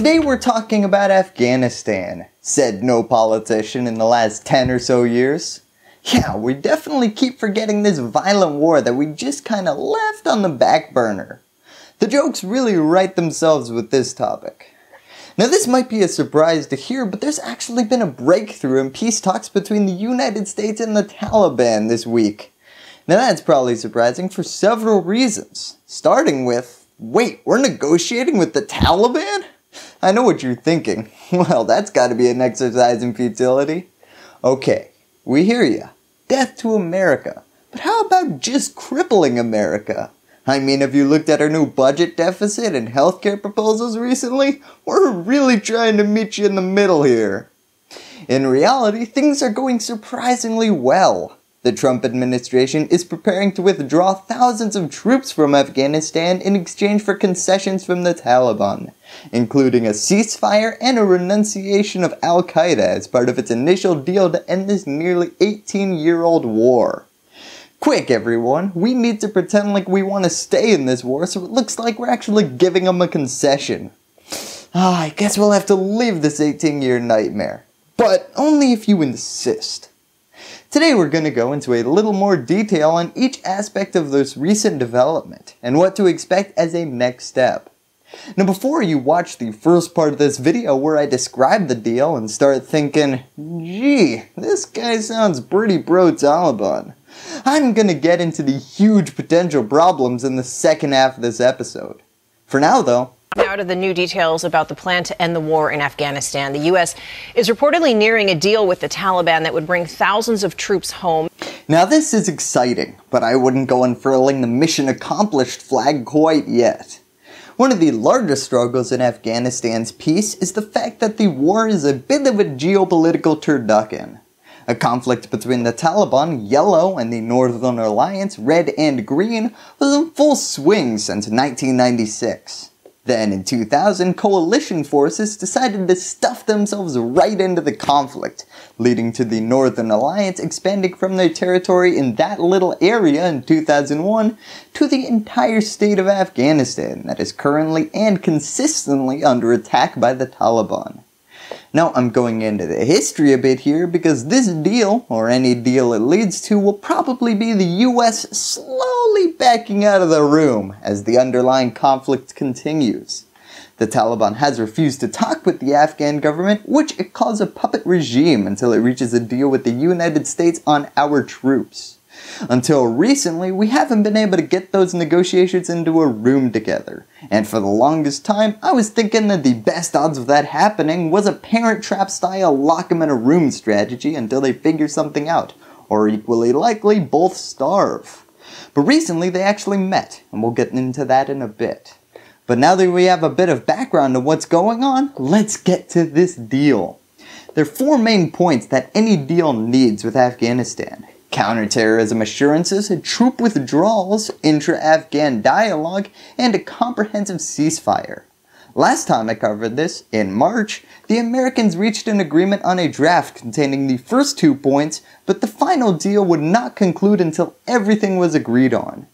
Today we're talking about Afghanistan, said no politician in the last 10 or so years. Yeah, we definitely keep forgetting this violent war that we just kinda left on the back burner. The jokes really write themselves with this topic. Now this might be a surprise to hear, but there's actually been a breakthrough in peace talks between the United States and the Taliban this week. Now that's probably surprising for several reasons, starting with, wait, we're negotiating with the Taliban? I know what you're thinking. Well, that's got to be an exercise in futility. Okay, we hear you. Death to America. But how about just crippling America? I mean, have you looked at our new budget deficit and healthcare proposals recently? We're really trying to meet you in the middle here. In reality, things are going surprisingly well. The Trump administration is preparing to withdraw thousands of troops from Afghanistan in exchange for concessions from the Taliban, including a ceasefire and a renunciation of al Qaeda as part of its initial deal to end this nearly 18 year old war. Quick, everyone, we need to pretend like we want to stay in this war so it looks like we're actually giving them a concession. Ah, I guess we'll have to live this 18 year nightmare. But only if you insist. Today we're going to go into a little more detail on each aspect of this recent development and what to expect as a next step. Now before you watch the first part of this video where I describe the deal and start thinking, gee, this guy sounds pretty pro-Taliban, I'm going to get into the huge potential problems in the second half of this episode. For now though, now to the new details about the plan to end the war in Afghanistan. The U.S. is reportedly nearing a deal with the Taliban that would bring thousands of troops home. Now, this is exciting, but I wouldn't go unfurling the mission accomplished flag quite yet. One of the largest struggles in Afghanistan's peace is the fact that the war is a bit of a geopolitical turducken. A conflict between the Taliban, Yellow, and the Northern Alliance, Red and Green, was in full swing since 1996. Then in 2000, coalition forces decided to stuff themselves right into the conflict, leading to the Northern Alliance expanding from their territory in that little area in 2001 to the entire state of Afghanistan that is currently and consistently under attack by the Taliban. Now I'm going into the history a bit here because this deal, or any deal it leads to, will probably be the US slow slowly backing out of the room as the underlying conflict continues. The Taliban has refused to talk with the Afghan government, which it calls a puppet regime until it reaches a deal with the United States on our troops. Until recently, we haven't been able to get those negotiations into a room together. And for the longest time, I was thinking that the best odds of that happening was a parent trap style lock 'em in a room strategy until they figure something out, or equally likely, both starve. But recently they actually met, and we'll get into that in a bit. But now that we have a bit of background on what's going on, let's get to this deal. There are four main points that any deal needs with Afghanistan counterterrorism assurances, troop withdrawals, intra Afghan dialogue, and a comprehensive ceasefire. Last time I covered this, in March, the Americans reached an agreement on a draft containing the first two points, but the final deal would not conclude until everything was agreed on.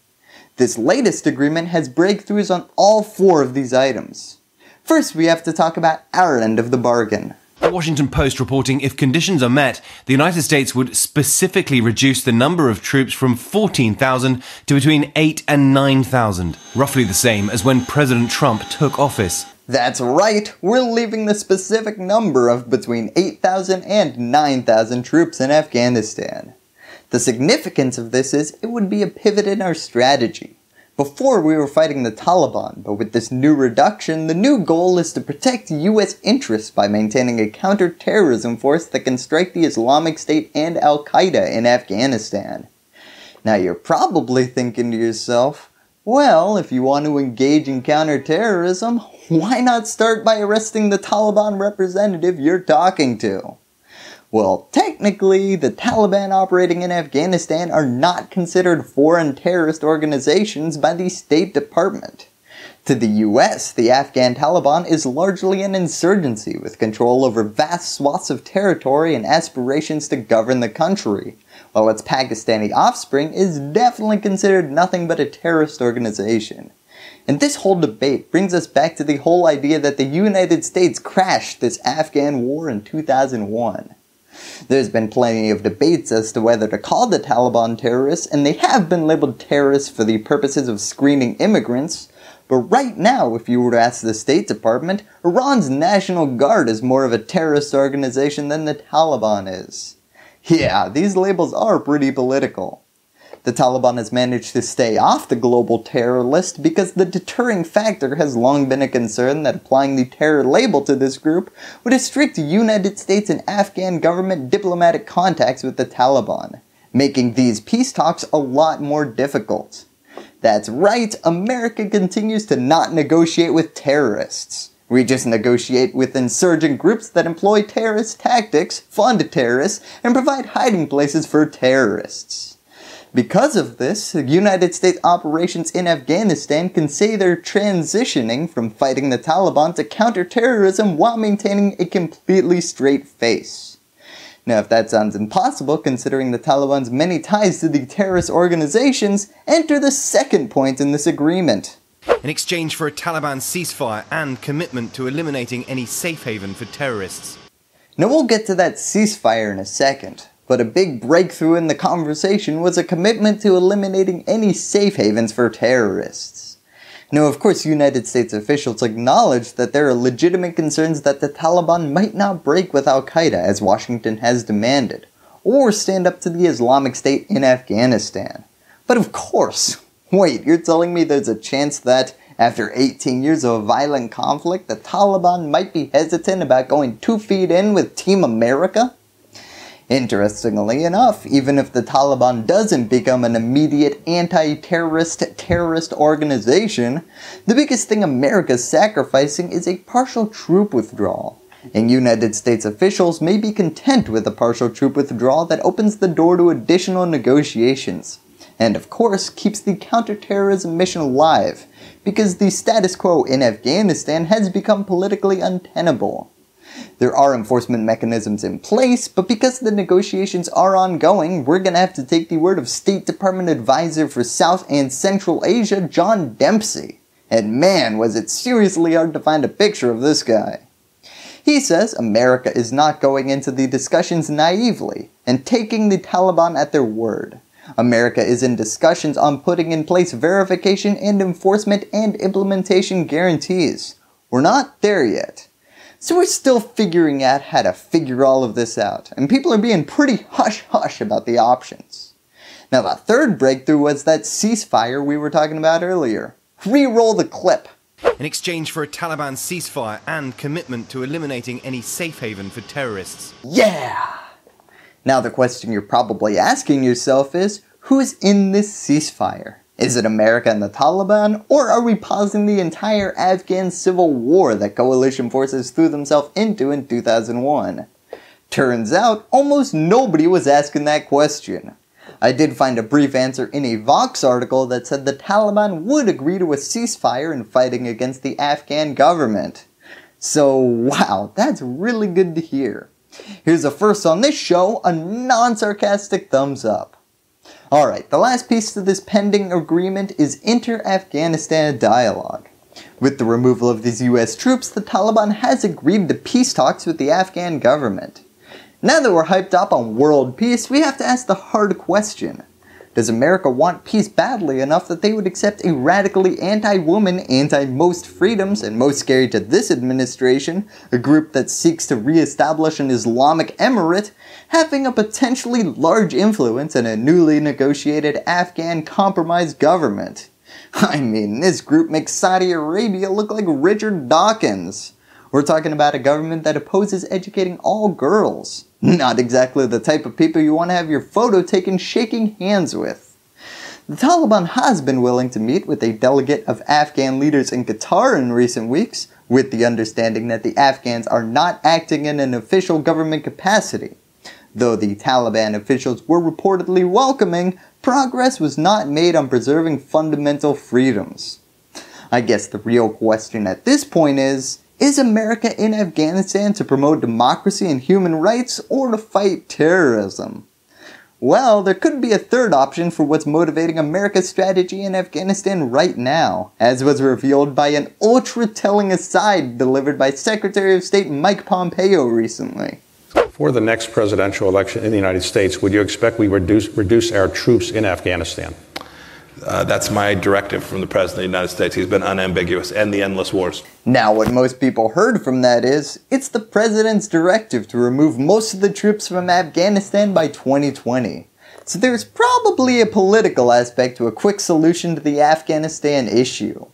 This latest agreement has breakthroughs on all four of these items. First, we have to talk about our end of the bargain. The Washington Post reporting if conditions are met, the United States would specifically reduce the number of troops from 14,000 to between 8 and 9,000, roughly the same as when President Trump took office. That's right, we're leaving the specific number of between 8,000 and 9,000 troops in Afghanistan. The significance of this is it would be a pivot in our strategy. Before, we were fighting the Taliban, but with this new reduction, the new goal is to protect US interests by maintaining a counter-terrorism force that can strike the Islamic State and Al-Qaeda in Afghanistan. Now you're probably thinking to yourself, well, if you want to engage in counterterrorism, why not start by arresting the Taliban representative you're talking to? Well, technically, the Taliban operating in Afghanistan are not considered foreign terrorist organizations by the State Department. To the US, the Afghan Taliban is largely an insurgency with control over vast swaths of territory and aspirations to govern the country, while its Pakistani offspring is definitely considered nothing but a terrorist organization. And this whole debate brings us back to the whole idea that the United States crashed this Afghan war in 2001. There's been plenty of debates as to whether to call the Taliban terrorists, and they have been labeled terrorists for the purposes of screening immigrants. But right now, if you were to ask the State Department, Iran's National Guard is more of a terrorist organization than the Taliban is. Yeah, these labels are pretty political. The Taliban has managed to stay off the global terror list because the deterring factor has long been a concern that applying the terror label to this group would restrict United States and Afghan government diplomatic contacts with the Taliban, making these peace talks a lot more difficult. That's right, America continues to not negotiate with terrorists. We just negotiate with insurgent groups that employ terrorist tactics, fund terrorists, and provide hiding places for terrorists. Because of this, the United States operations in Afghanistan can say they're transitioning from fighting the Taliban to counterterrorism while maintaining a completely straight face. Now, if that sounds impossible, considering the Taliban's many ties to the terrorist organizations, enter the second point in this agreement. In exchange for a Taliban ceasefire and commitment to eliminating any safe haven for terrorists. Now, we'll get to that ceasefire in a second. But a big breakthrough in the conversation was a commitment to eliminating any safe havens for terrorists. Now, of course, United States officials acknowledged that there are legitimate concerns that the Taliban might not break with Al Qaeda as Washington has demanded, or stand up to the Islamic State in Afghanistan. But of course, wait, you're telling me there's a chance that after 18 years of violent conflict, the Taliban might be hesitant about going two feet in with Team America? Interestingly enough, even if the Taliban doesn't become an immediate anti-terrorist terrorist organization, the biggest thing America's sacrificing is a partial troop withdrawal. And United States officials may be content with a partial troop withdrawal that opens the door to additional negotiations. And of course, keeps the counterterrorism mission alive, because the status quo in Afghanistan has become politically untenable. There are enforcement mechanisms in place, but because the negotiations are ongoing, we're going to have to take the word of State Department Advisor for South and Central Asia, John Dempsey. And man, was it seriously hard to find a picture of this guy. He says America is not going into the discussions naively and taking the Taliban at their word. America is in discussions on putting in place verification and enforcement and implementation guarantees. We're not there yet. So we're still figuring out how to figure all of this out, and people are being pretty hush-hush about the options. Now the third breakthrough was that ceasefire we were talking about earlier. Reroll the clip. In exchange for a Taliban ceasefire and commitment to eliminating any safe haven for terrorists. Yeah! Now the question you're probably asking yourself is, who's in this ceasefire? Is it America and the Taliban, or are we pausing the entire Afghan civil war that coalition forces threw themselves into in 2001? Turns out, almost nobody was asking that question. I did find a brief answer in a Vox article that said the Taliban would agree to a ceasefire in fighting against the Afghan government. So wow, that's really good to hear. Here's a first on this show, a non-sarcastic thumbs up. Alright, the last piece to this pending agreement is inter-Afghanistan dialogue. With the removal of these US troops, the Taliban has agreed to peace talks with the Afghan government. Now that we're hyped up on world peace, we have to ask the hard question, does America want peace badly enough that they would accept a radically anti-woman, anti-most freedoms, and most scary to this administration, a group that seeks to re-establish an Islamic emirate, having a potentially large influence in a newly negotiated Afghan compromise government? I mean, this group makes Saudi Arabia look like Richard Dawkins. We're talking about a government that opposes educating all girls not exactly the type of people you want to have your photo taken shaking hands with. The Taliban has been willing to meet with a delegate of Afghan leaders in Qatar in recent weeks, with the understanding that the Afghans are not acting in an official government capacity. Though the Taliban officials were reportedly welcoming, progress was not made on preserving fundamental freedoms. I guess the real question at this point is, is America in Afghanistan to promote democracy and human rights or to fight terrorism? Well, there could be a third option for what's motivating America's strategy in Afghanistan right now, as was revealed by an ultra-telling aside delivered by Secretary of State Mike Pompeo recently. For the next presidential election in the United States, would you expect we reduce, reduce our troops in Afghanistan? Uh, that's my directive from the President of the United States. He's been unambiguous. End the endless wars. Now, what most people heard from that is it's the President's directive to remove most of the troops from Afghanistan by 2020. So there's probably a political aspect to a quick solution to the Afghanistan issue.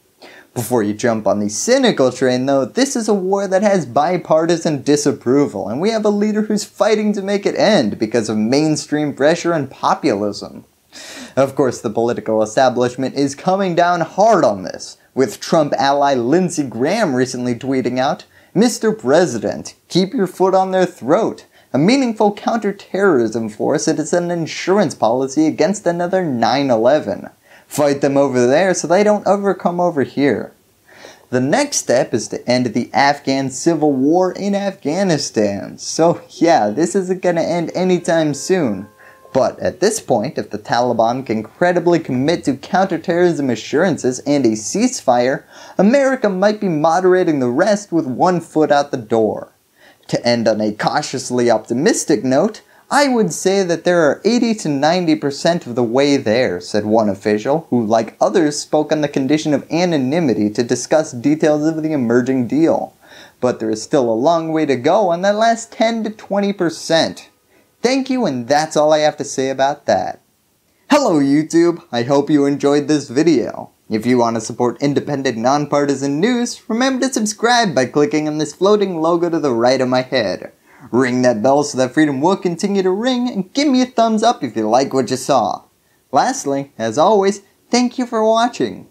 Before you jump on the cynical train though, this is a war that has bipartisan disapproval, and we have a leader who's fighting to make it end because of mainstream pressure and populism. Of course, the political establishment is coming down hard on this, with Trump ally Lindsey Graham recently tweeting out, Mr. President, keep your foot on their throat. A meaningful counterterrorism force is an insurance policy against another 9-11. Fight them over there so they don't ever come over here. The next step is to end the Afghan civil war in Afghanistan. So yeah, this isn't going to end anytime soon. But at this point, if the Taliban can credibly commit to counterterrorism assurances and a ceasefire, America might be moderating the rest with one foot out the door. To end on a cautiously optimistic note, I would say that there are 80 to 90% of the way there, said one official, who, like others, spoke on the condition of anonymity to discuss details of the emerging deal. But there is still a long way to go on that last 10 to 20%. Thank you and that's all I have to say about that. Hello YouTube, I hope you enjoyed this video. If you want to support independent nonpartisan news, remember to subscribe by clicking on this floating logo to the right of my head. Ring that bell so that freedom will continue to ring and give me a thumbs up if you like what you saw. Lastly, as always, thank you for watching.